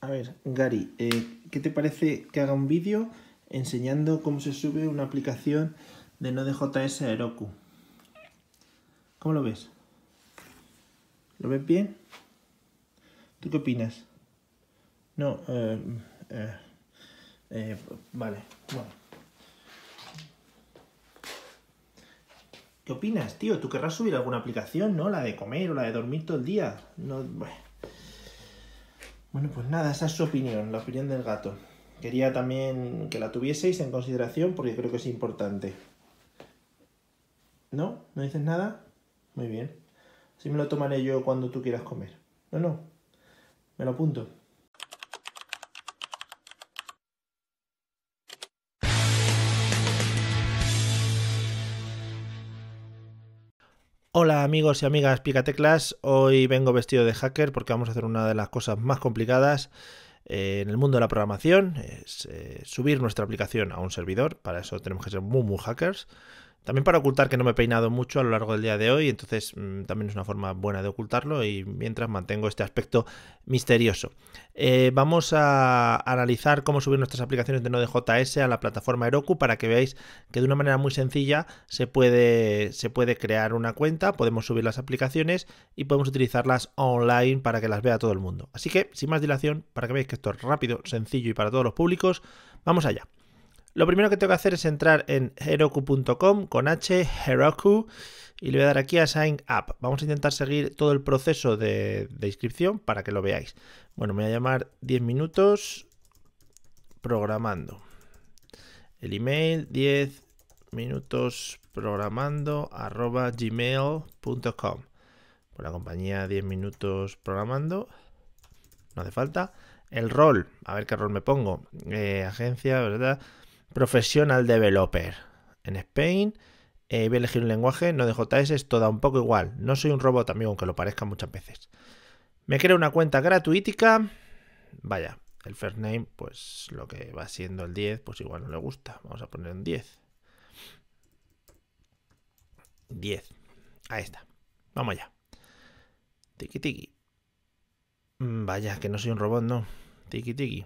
A ver, Gary, eh, ¿qué te parece que haga un vídeo enseñando cómo se sube una aplicación de Node.js a Heroku? ¿Cómo lo ves? ¿Lo ves bien? ¿Tú qué opinas? No, eh, eh, eh, vale, bueno. ¿Qué opinas, tío? Tú querrás subir alguna aplicación, ¿no? La de comer o la de dormir todo el día. No, bueno, pues nada, esa es su opinión, la opinión del gato. Quería también que la tuvieseis en consideración porque creo que es importante. ¿No? ¿No dices nada? Muy bien. Así me lo tomaré yo cuando tú quieras comer. No, no. Me lo apunto. Hola amigos y amigas Picateclas, hoy vengo vestido de hacker porque vamos a hacer una de las cosas más complicadas eh, en el mundo de la programación, es eh, subir nuestra aplicación a un servidor, para eso tenemos que ser muy muy hackers, también para ocultar que no me he peinado mucho a lo largo del día de hoy, entonces mm, también es una forma buena de ocultarlo y mientras mantengo este aspecto misterioso. Eh, vamos a analizar cómo subir nuestras aplicaciones de Node.js a la plataforma Heroku para que veáis que de una manera muy sencilla se puede, se puede crear una cuenta, podemos subir las aplicaciones y podemos utilizarlas online para que las vea todo el mundo. Así que, sin más dilación, para que veáis que esto es rápido, sencillo y para todos los públicos, vamos allá. Lo primero que tengo que hacer es entrar en heroku.com con H, Heroku, y le voy a dar aquí a Sign Up. Vamos a intentar seguir todo el proceso de, inscripción para que lo veáis. Bueno, me voy a llamar 10 minutos programando. El email 10 minutos programando arroba gmail.com. Por la compañía 10 minutos programando. No hace falta. El rol, a ver qué rol me pongo. Eh, agencia, ¿verdad? Professional Developer en Spain. Eh, voy a elegir un lenguaje, no de JS, es toda un poco igual. No soy un robot, amigo, aunque lo parezca muchas veces. Me creo una cuenta gratuita. Vaya, el first name, pues lo que va siendo el 10, pues igual no le gusta. Vamos a poner un 10. 10. Ahí está. Vamos allá. Tiki tiki. Mm, vaya, que no soy un robot, no. Tiki tiki.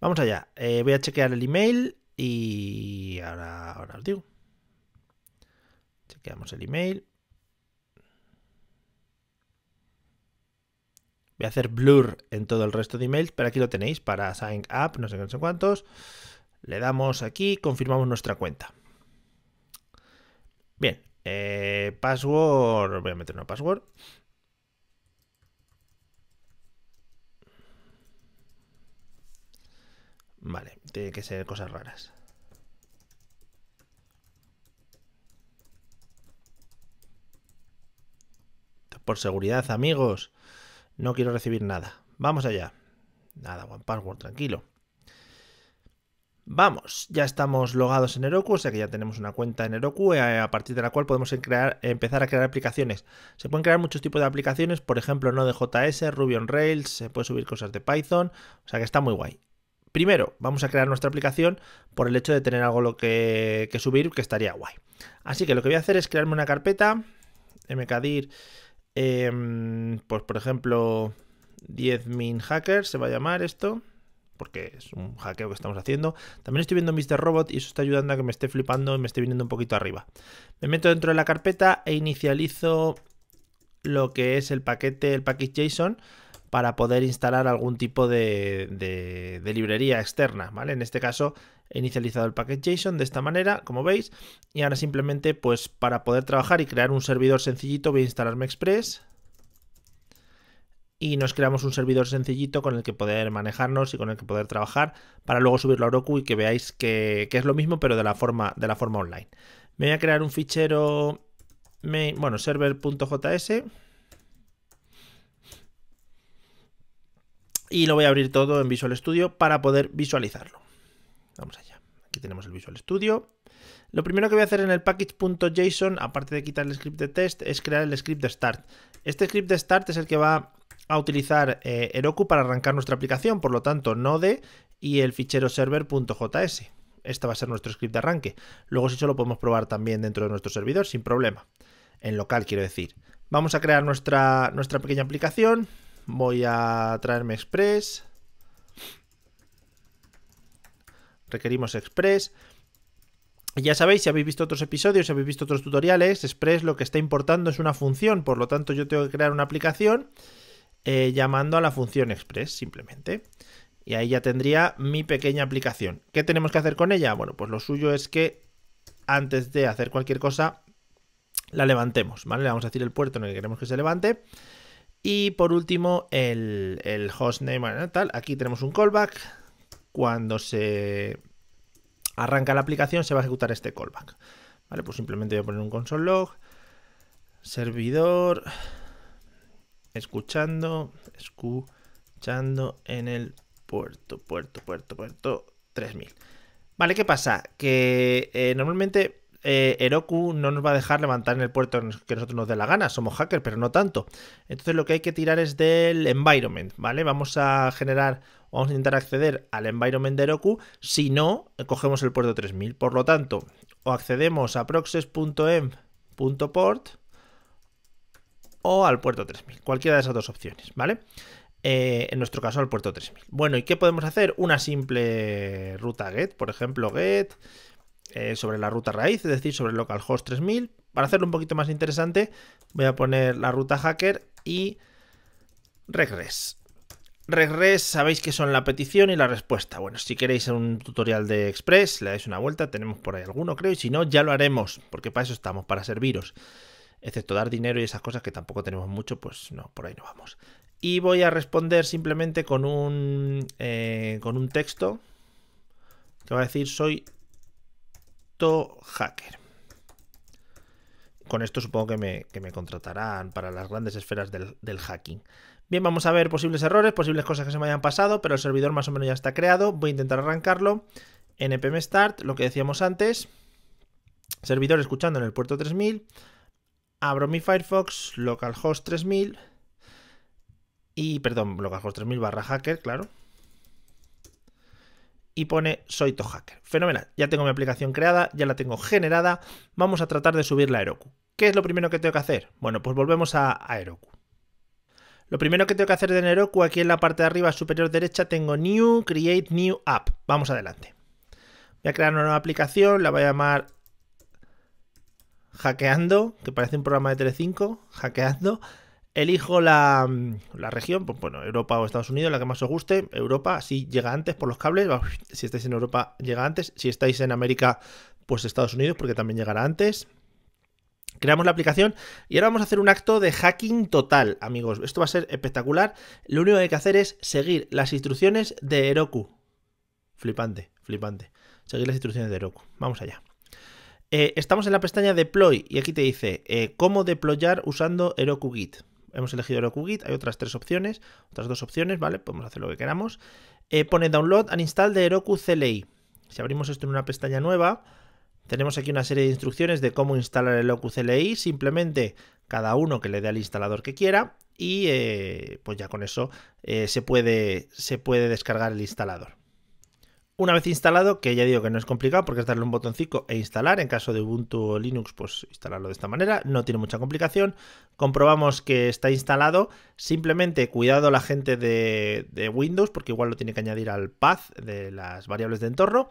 Vamos allá. Eh, voy a chequear el email y ahora, ahora os digo. Chequeamos el email. Voy a hacer blur en todo el resto de emails, pero aquí lo tenéis para sign up, no sé, cuántos. Le damos aquí, confirmamos nuestra cuenta. Bien, eh, password, voy a meter una password. Vale, tiene que ser cosas raras. Por seguridad, amigos, no quiero recibir nada. Vamos allá. Nada, One Password, tranquilo. Vamos, ya estamos logados en Heroku, o sea que ya tenemos una cuenta en Heroku eh, a partir de la cual podemos crear, empezar a crear aplicaciones. Se pueden crear muchos tipos de aplicaciones, por ejemplo Node.js, Ruby on Rails, se puede subir cosas de Python, o sea que está muy guay primero vamos a crear nuestra aplicación por el hecho de tener algo lo que, subir que estaría guay. Así que lo que voy a hacer es crearme una carpeta, mkdir, em, pues por ejemplo, 10min hackers se va a llamar esto. Porque es un hackeo que estamos haciendo. También estoy viendo Mr. Robot y eso está ayudando a que me esté flipando y me esté viniendo un poquito arriba. Me meto dentro de la carpeta e inicializo lo que es el paquete, el package JSON para poder instalar algún tipo de, librería externa, ¿vale? En este caso he inicializado el package JSON de esta manera, como veis, y ahora simplemente pues para poder trabajar y crear un servidor sencillito voy a instalarme Express y nos creamos un servidor sencillito con el que poder manejarnos y con el que poder trabajar para luego subirlo a Roku y que veáis que, es lo mismo pero de la forma, de la forma online. Me voy a crear un fichero, bueno, server.js y lo voy a abrir todo en Visual Studio para poder visualizarlo. Vamos allá. Aquí tenemos el Visual Studio. Lo primero que voy a hacer en el package.json, aparte de quitar el script de test, es crear el script de start. Este script de start es el que va a utilizar eh, Heroku para arrancar nuestra aplicación, por lo tanto, node y el fichero server.js. Este va a ser nuestro script de arranque. Luego, si eso lo podemos probar también dentro de nuestro servidor sin problema. En local, quiero decir. Vamos a crear nuestra, nuestra pequeña aplicación. Voy a traerme Express. Requerimos Express. Ya sabéis, si habéis visto otros episodios, si habéis visto otros tutoriales, Express lo que está importando es una función, por lo tanto yo tengo que crear una aplicación eh, llamando a la función Express, simplemente. Y ahí ya tendría mi pequeña aplicación. ¿Qué tenemos que hacer con ella? Bueno, pues lo suyo es que antes de hacer cualquier cosa, la levantemos, ¿vale? Le vamos a decir el puerto en el que queremos que se levante. Y por último, el, el hostname, Aquí tenemos un callback. Cuando se arranca la aplicación, se va a ejecutar este callback. Vale, pues simplemente voy a poner un console log. Servidor. Escuchando. Escuchando en el puerto, puerto, puerto, puerto. 3000. Vale, ¿qué pasa? Que eh, normalmente eh, Heroku no nos va a dejar levantar en el puerto que nosotros nos dé la gana. Somos hackers, pero no tanto. Entonces lo que hay que tirar es del environment, ¿vale? Vamos a generar, vamos a intentar acceder al environment de Heroku. Si no, cogemos el puerto 3000. Por lo tanto, o accedemos a em .port o al puerto 3000. Cualquiera de esas dos opciones, ¿vale? Eh, en nuestro caso al puerto 3000. Bueno, ¿y qué podemos hacer? Una simple ruta get, por ejemplo, get eh, sobre la ruta raíz, es decir, sobre localhost 3000. Para hacerlo un poquito más interesante, voy a poner la ruta hacker y regres Regres, sabéis que son la petición y la respuesta. Bueno, si queréis un tutorial de Express, le dais una vuelta, tenemos por ahí alguno, creo, y si no, ya lo haremos, porque para eso estamos, para serviros. Excepto dar dinero y esas cosas que tampoco tenemos mucho, pues no, por ahí no vamos. Y voy a responder simplemente con un, eh, con un texto que va a decir soy Hacker. Con esto supongo que me, contratarán para las grandes esferas del, del hacking. Bien, vamos a ver posibles errores, posibles cosas que se me hayan pasado, pero el servidor más o menos ya está creado. Voy a intentar arrancarlo. npm start, lo que decíamos antes. Servidor escuchando en el puerto 3000. Abro mi Firefox, localhost 3000. Y, perdón, localhost 3000 barra hacker, claro y pone soy hacker Fenomenal, ya tengo mi aplicación creada, ya la tengo generada, vamos a tratar de subirla a Heroku. ¿Qué es lo primero que tengo que hacer? Bueno, pues volvemos a, Heroku. Lo primero que tengo que hacer de Heroku, aquí en la parte de arriba superior derecha tengo New, Create New App. Vamos adelante. Voy a crear una nueva aplicación, la voy a llamar Hackeando, que parece un programa de 3.5, Hackeando. Elijo mm, la, región, pues, bueno, Europa o Estados Unidos, la que más os guste. Europa, si llega antes por los cables, si estáis en Europa, llega antes. Si estáis en América, pues Estados Unidos, porque también llegará antes. Creamos la aplicación y ahora vamos a hacer un acto de hacking total, amigos. Esto va a ser espectacular. Lo único que hay que hacer es seguir las instrucciones de Heroku. Flipante, flipante. Seguir las instrucciones de Heroku. Vamos allá. Eh, estamos en la pestaña Deploy y aquí te dice eh, cómo deployar usando Heroku Git hemos elegido Heroku-Git, hay otras tres opciones, otras dos opciones, ¿vale? Podemos hacer lo que queramos. Eh, pone download and install de Heroku CLI. Si abrimos esto en una pestaña nueva, tenemos aquí una serie de instrucciones de cómo instalar el Heroku CLI, simplemente cada uno que le dé al instalador que quiera y eh, pues ya con eso eh, se, puede, se puede descargar el instalador. Una vez instalado, que ya digo que no es complicado porque es darle un botoncito e instalar. En caso de Ubuntu o Linux, pues instalarlo de esta manera. No tiene mucha complicación. Comprobamos que está instalado. Simplemente cuidado la gente de, Windows porque igual lo tiene que añadir al path de las variables de entorno.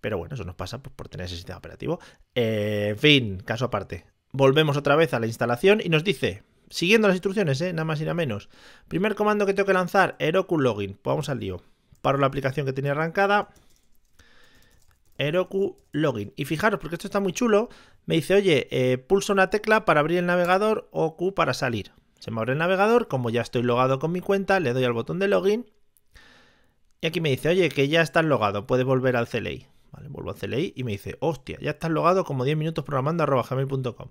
Pero bueno, eso nos pasa por tener ese sistema operativo. Eh, en fin, caso aparte. Volvemos otra vez a la instalación y nos dice, siguiendo las instrucciones, eh, nada más y nada menos. Primer comando que tengo que lanzar, Heroku Login. Pues vamos al lío. Paro la aplicación que tenía arrancada Heroku Login. Y fijaros, porque esto está muy chulo, me dice, oye, eh, pulso una tecla para abrir el navegador o Q para salir. Se me abre el navegador, como ya estoy logado con mi cuenta, le doy al botón de login. Y aquí me dice, oye, que ya estás logado, puedes volver al CLI. vuelvo al CLI y me dice, hostia, ya estás logado como 10 minutos programando arroba gmail.com.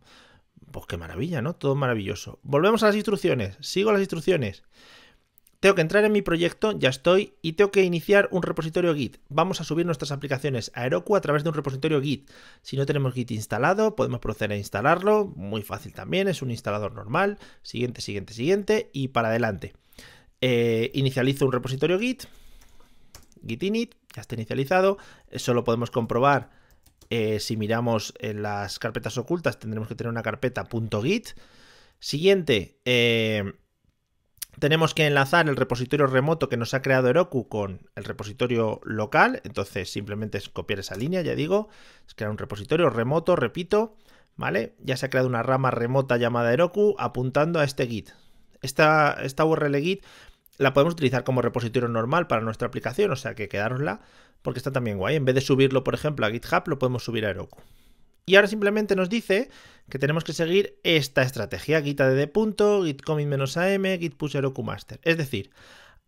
Pues qué maravilla, ¿no? Todo maravilloso. Volvemos a las instrucciones, sigo las instrucciones. Tengo que entrar en mi proyecto, ya estoy, y tengo que iniciar un repositorio Git. Vamos a subir nuestras aplicaciones a Heroku a través de un repositorio Git. Si no tenemos Git instalado, podemos proceder a instalarlo, muy fácil también, es un instalador normal. Siguiente, siguiente, siguiente, y para adelante. Eh, inicializo un repositorio Git, Git init, ya está inicializado. Eso lo podemos comprobar eh, si miramos en las carpetas ocultas, tendremos que tener una carpeta .git. Siguiente, eh, tenemos que enlazar el repositorio remoto que nos ha creado Heroku con el repositorio local. Entonces simplemente es copiar esa línea, ya digo. Es crear un repositorio remoto, repito. ¿Vale? Ya se ha creado una rama remota llamada Heroku apuntando a este Git. Esta, esta URL Git la podemos utilizar como repositorio normal para nuestra aplicación, o sea que quedárosla porque está también guay. En vez de subirlo, por ejemplo, a GitHub, lo podemos subir a Heroku. Y ahora simplemente nos dice que tenemos que seguir esta estrategia, git add punto, git commit-am, git push master. Es decir,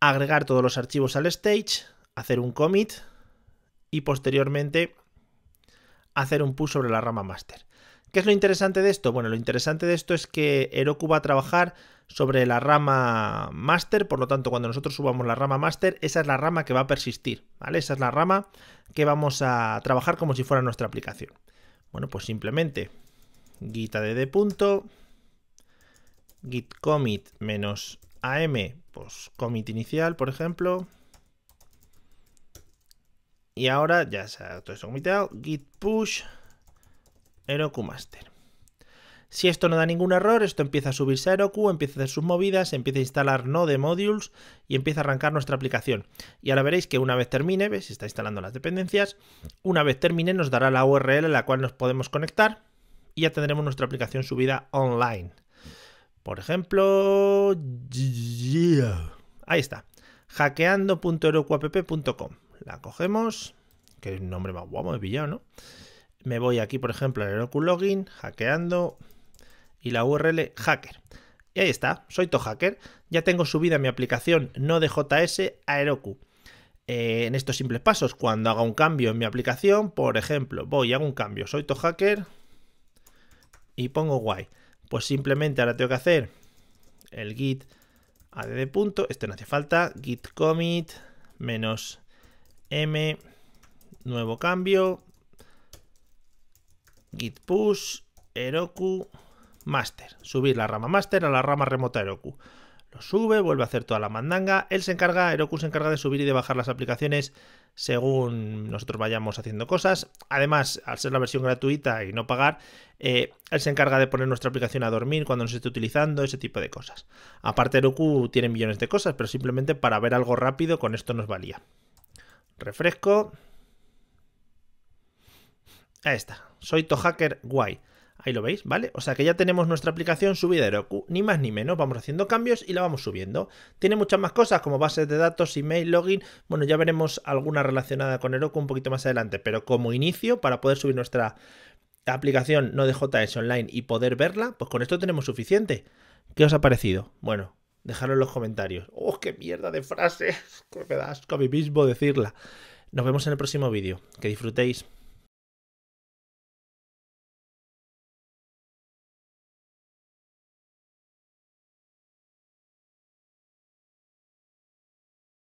agregar todos los archivos al stage, hacer un commit y posteriormente hacer un push sobre la rama master. ¿Qué es lo interesante de esto? Bueno, lo interesante de esto es que Heroku va a trabajar sobre la rama master, por lo tanto, cuando nosotros subamos la rama master, esa es la rama que va a persistir, ¿vale? Esa es la rama que vamos a trabajar como si fuera nuestra aplicación. Bueno, pues simplemente punto, git commit menos am, pues commit inicial, por ejemplo. Y ahora ya se ha todo eso, Git push master. Si esto no da ningún error, esto empieza a subirse a Heroku, empieza a hacer sus movidas, empieza a instalar Node Modules y empieza a arrancar nuestra aplicación. Y ahora veréis que una vez termine, ves, está instalando las dependencias, una vez termine nos dará la URL a la cual nos podemos conectar y ya tendremos nuestra aplicación subida online. Por ejemplo, ahí está, hackeando.herokuapp.com. La cogemos, que nombre más guapo me he pillado, ¿no? Me voy aquí, por ejemplo, a Heroku Login, hackeando, y la URL hacker. Y ahí está, soy ToHacker. Ya tengo subida mi aplicación no de JS a Heroku. Eh, en estos simples pasos, cuando haga un cambio en mi aplicación, por ejemplo, voy y hago un cambio, soy ToHacker y pongo guay. Pues simplemente ahora tengo que hacer el git add. Punto, este no hace falta, git commit menos m, nuevo cambio, git push, Heroku master, subir la rama master a la rama remota Heroku. Lo sube, vuelve a hacer toda la mandanga, él se encarga, Heroku se encarga de subir y de bajar las aplicaciones según nosotros vayamos haciendo cosas. Además, al ser la versión gratuita y no pagar, eh, él se encarga de poner nuestra aplicación a dormir cuando no se esté utilizando, ese tipo de cosas. Aparte, Heroku tiene millones de cosas, pero simplemente para ver algo rápido con esto nos valía. Refresco. Ahí está. Soy Tohacker Guay. Ahí lo veis, ¿vale? O sea que ya tenemos nuestra aplicación subida a Heroku, ni más ni menos, vamos haciendo cambios y la vamos subiendo. Tiene muchas más cosas como bases de datos, email, login, bueno, ya veremos alguna relacionada con Heroku un poquito más adelante, pero como inicio para poder subir nuestra aplicación no de JS online y poder verla, pues con esto tenemos suficiente. ¿Qué os ha parecido? Bueno, dejadlo en los comentarios. ¡Oh, qué mierda de frase! ¡Qué pedazo a mí mismo decirla. Nos vemos en el próximo vídeo. Que disfrutéis.